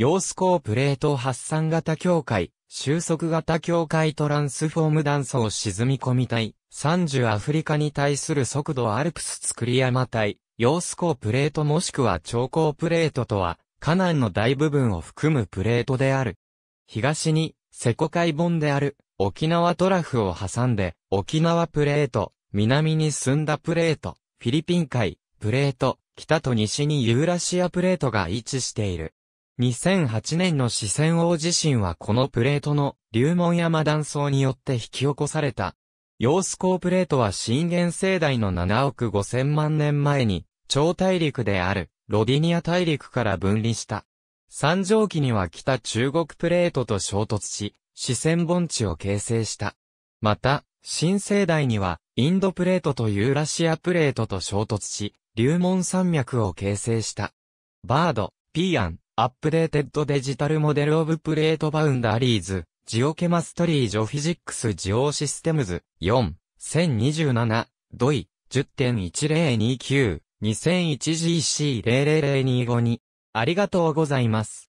陽子ープレート発散型境界、収束型境界トランスフォーム断層沈み込み体、30アフリカに対する速度アルプス作り山体、陽子ープレートもしくは超高プレートとは、カナンの大部分を含むプレートである。東に、瀬古海本である、沖縄トラフを挟んで、沖縄プレート、南に澄んだプレート、フィリピン海、プレート、北と西にユーラシアプレートが位置している。2008年の四川王地震はこのプレートの流門山断層によって引き起こされた。ス子ープレートは震源世代の7億5千万年前に、超大陸であるロディニア大陸から分離した。三畳期には北中国プレートと衝突し、四川盆地を形成した。また、新世代には、インドプレートとユーラシアプレートと衝突し、流門山脈を形成した。バード、ピーアン、アップデーテッドデジタルモデルオブプレートバウンダリーズ、ジオケマストリージョフィジックスジオシステムズ、4、1027、ドイ、10.1029、2001GC00025 に、ありがとうございます。